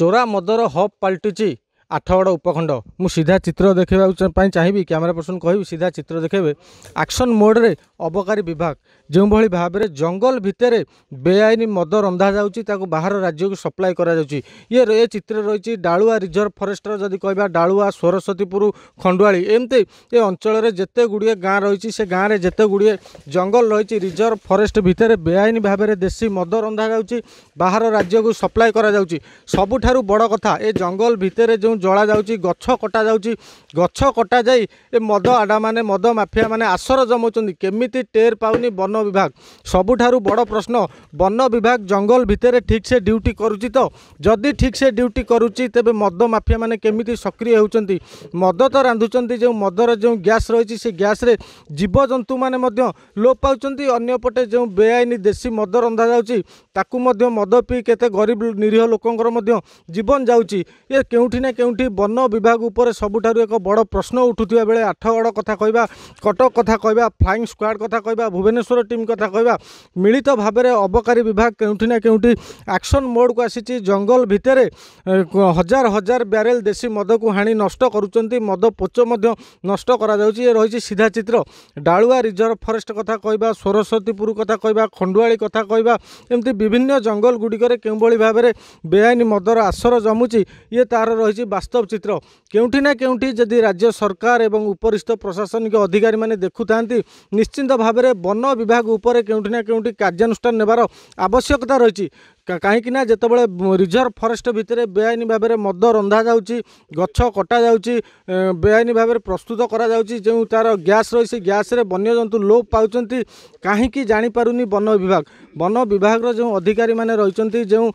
ଚୋରା ମଦର ହବ୍ ପାଲଟିଚି। ଆଠଗଡ଼ ଉପଖଣ୍ଡ ମୁଁ ସିଧା ଚିତ୍ର ଦେଖାଇବାକୁ ପାଇଁ ଚାହିଁବି କ୍ୟାମେରା ପର୍ସନ୍ କହିବି ସିଧା ଚିତ୍ର ଦେଖାଇବେ ଆକ୍ସନ୍ ମୋଡ଼ରେ ଅବକାରୀ ବିଭାଗ ଯେଉଁଭଳି ଭାବରେ ଜଙ୍ଗଲ ଭିତରେ ବେଆଇନ ମଦ ରନ୍ଧାଯାଉଛି ତାକୁ ବାହାର ରାଜ୍ୟକୁ ସପ୍ଲାଏ କରାଯାଉଛି ଇଏ ଏ ଚିତ୍ର ରହିଛି ଡାଳୁଆ ରିଜର୍ଭ ଫରେଷ୍ଟର ଯଦି କହିବା ଡାଳୁଆ ସରସ୍ୱତୀପୁର ଖଣ୍ଡୁଆଳି ଏମିତି ଏ ଅଞ୍ଚଳରେ ଯେତେ ଗୁଡ଼ିଏ ଗାଁ ରହିଛି ସେ ଗାଁରେ ଯେତେ ଗୁଡ଼ିଏ ଜଙ୍ଗଲ ରହିଛି ରିଜର୍ଭ ଫରେଷ୍ଟ ଭିତରେ ବେଆଇନ ଭାବରେ ଦେଶୀ ମଦ ରନ୍ଧାଯାଉଛି ବାହାର ରାଜ୍ୟକୁ ସପ୍ଲାଏ କରାଯାଉଛି ସବୁଠାରୁ ବଡ଼ କଥା ଏ ଜଙ୍ଗଲ ଭିତରେ ଯେଉଁ ଜଳା ଯାଉଛି ଗଛ କଟାଯାଉଛି ଗଛ କଟାଯାଇ ଏ ମଦ ଆଡ଼ାମାନେ ମଦ ମାଫିଆମାନେ ଆସର ଜମାଉଛନ୍ତି କେମିତି ଟେର୍ ପାଉନି ବନ ବିଭାଗ ସବୁଠାରୁ ବଡ଼ ପ୍ରଶ୍ନ ବନ ବିଭାଗ ଜଙ୍ଗଲ ଭିତରେ ଠିକ୍ ସେ ଡ୍ୟୁଟି କରୁଛି ତ ଯଦି ଠିକ୍ ସେ ଡ୍ୟୁଟି କରୁଛି ତେବେ ମଦ ମାଫିଆମାନେ କେମିତି ସକ୍ରିୟ ହେଉଛନ୍ତି ମଦ ତ ରାନ୍ଧୁଛନ୍ତି ଯେଉଁ ମଦର ଯେଉଁ ଗ୍ୟାସ୍ ରହିଛି ସେ ଗ୍ୟାସ୍ରେ ଜୀବଜନ୍ତୁମାନେ ମଧ୍ୟ ଲୋପ ପାଉଛନ୍ତି ଅନ୍ୟପଟେ ଯେଉଁ ବେଆଇନ ଦେଶୀ ମଦ ରନ୍ଧାଯାଉଛି ତାକୁ ମଧ୍ୟ ମଦ ପିଇ କେତେ ଗରିବ ନିରୀହ ଲୋକଙ୍କର ମଧ୍ୟ ଜୀବନ ଯାଉଛି ଏ କେଉଁଠି ନା କେଉଁଠି ଯେଉଁଠି ବନ ବିଭାଗ ଉପରେ ସବୁଠାରୁ ଏକ ବଡ଼ ପ୍ରଶ୍ନ ଉଠୁଥିବା ବେଳେ ଆଠଗଡ଼ କଥା କହିବା କଟକ କଥା କହିବା ଫ୍ଲାଇଂ ସ୍କ୍ୱାଡ଼ କଥା କହିବା ଭୁବନେଶ୍ୱର ଟିମ୍ କଥା କହିବା ମିଳିତ ଭାବରେ ଅବକାରୀ ବିଭାଗ କେଉଁଠି ନା କେଉଁଠି ଆକ୍ସନ୍ ମୋଡ଼କୁ ଆସିଛି ଜଙ୍ଗଲ ଭିତରେ ହଜାର ହଜାର ବ୍ୟାରେଲ୍ ଦେଶୀ ମଦକୁ ହାଣି ନଷ୍ଟ କରୁଛନ୍ତି ମଦ ପୋଚ ମଧ୍ୟ ନଷ୍ଟ କରାଯାଉଛି ଏ ରହିଛି ସିଧା ଚିତ୍ର ଡାଳୁଆ ରିଜର୍ଭ ଫରେଷ୍ଟ କଥା କହିବା ସରସ୍ୱତୀପୁର କଥା କହିବା ଖଣ୍ଡୁଆଳି କଥା କହିବା ଏମିତି ବିଭିନ୍ନ ଜଙ୍ଗଲଗୁଡ଼ିକରେ କେଉଁଭଳି ଭାବରେ ବେଆଇନ ମଦର ଆସର ଜମୁଛି ଇଏ ତାହାର ରହିଛି ବାସ୍ତବ ଚିତ୍ର କେଉଁଠି ନା କେଉଁଠି ଯଦି ରାଜ୍ୟ ସରକାର ଏବଂ ଉପରିସ୍ଥ ପ୍ରଶାସନିକ ଅଧିକାରୀମାନେ ଦେଖୁଥାନ୍ତି ନିଶ୍ଚିନ୍ତ ଭାବରେ ବନ ବିଭାଗ ଉପରେ କେଉଁଠି ନା କେଉଁଠି କାର୍ଯ୍ୟାନୁଷ୍ଠାନ ନେବାର ଆବଶ୍ୟକତା ରହିଛି କାହିଁକିନା ଯେତେବେଳେ ରିଜର୍ଭ ଫରେଷ୍ଟ ଭିତରେ ବେଆଇନ ଭାବରେ ମଦ ରନ୍ଧାଯାଉଛି ଗଛ କଟାଯାଉଛି ବେଆଇନ ଭାବରେ ପ୍ରସ୍ତୁତ କରାଯାଉଛି ଯେଉଁ ତା'ର ଗ୍ୟାସ୍ ରହିଛି ଗ୍ୟାସ୍ରେ ବନ୍ୟଜନ୍ତୁ ଲୋପ ପାଉଛନ୍ତି କାହିଁକି ଜାଣିପାରୁନି ବନ ବିଭାଗ ବନ ବିଭାଗର ଯେଉଁ ଅଧିକାରୀମାନେ ରହିଛନ୍ତି ଯେଉଁ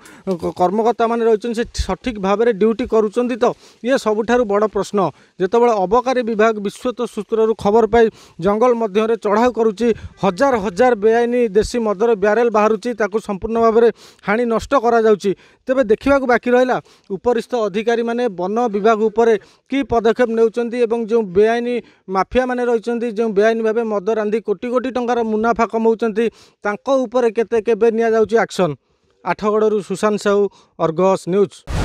କର୍ମକର୍ତ୍ତାମାନେ ରହିଛନ୍ତି ସେ ସଠିକ୍ ଭାବରେ ଡ୍ୟୁଟି କରୁଛନ୍ତି ତ ଇଏ ସବୁଠାରୁ ବଡ଼ ପ୍ରଶ୍ନ ଯେତେବେଳେ ଅବକାରୀ ବିଭାଗ ବିଶ୍ୱତ ସୂତ୍ରରୁ ଖବର ପାଇ ଜଙ୍ଗଲ ମଧ୍ୟରେ ଚଢ଼ାଉ କରୁଛି ହଜାର ହଜାର ବେଆଇନ ଦେଶୀ ମଦର ବ୍ୟାରେଲ୍ ବାହାରୁଛି ତାକୁ ସମ୍ପୂର୍ଣ୍ଣ ଭାବରେ ହାଣି ପାଣି ନଷ୍ଟ କରାଯାଉଛି ତେବେ ଦେଖିବାକୁ ବାକି ରହିଲା ଉପରିସ୍ଥ ଅଧିକାରୀମାନେ ବନ ବିଭାଗ ଉପରେ କି ପଦକ୍ଷେପ ନେଉଛନ୍ତି ଏବଂ ଯେଉଁ ବେଆଇନ ମାଫିଆମାନେ ରହିଛନ୍ତି ଯେଉଁ ବେଆଇନ ଭାବେ ମଦ ରାନ୍ଧି କୋଟି କୋଟି ଟଙ୍କାର ମୁନାଫା କମାଉଛନ୍ତି ତାଙ୍କ ଉପରେ କେତେ କେବେ ନିଆଯାଉଛି ଆକ୍ସନ୍ ଆଠଗଡ଼ରୁ ସୁଶାନ୍ତ ସାହୁ ଅର୍ଗସ୍ ନ୍ୟୁଜ୍